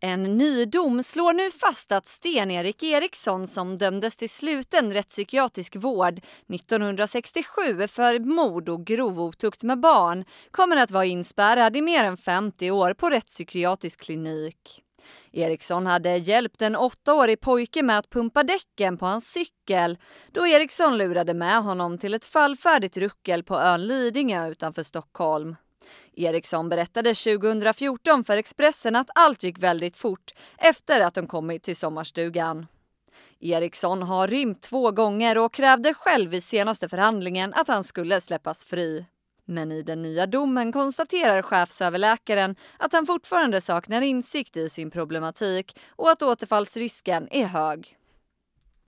En ny dom slår nu fast att Sten-Erik Eriksson som dömdes till sluten rättspsykiatrisk vård 1967 för mord och grov otukt med barn kommer att vara inspärrad i mer än 50 år på rättspsykiatrisk klinik. Eriksson hade hjälpt en åttaårig pojke med att pumpa däcken på hans cykel då Eriksson lurade med honom till ett fallfärdigt ruckel på ön Lidingö utanför Stockholm. Eriksson berättade 2014 för Expressen att allt gick väldigt fort efter att de kommit till sommarstugan. Eriksson har rymt två gånger och krävde själv i senaste förhandlingen att han skulle släppas fri. Men i den nya domen konstaterar chefsöverläkaren att han fortfarande saknar insikt i sin problematik och att återfallsrisken är hög.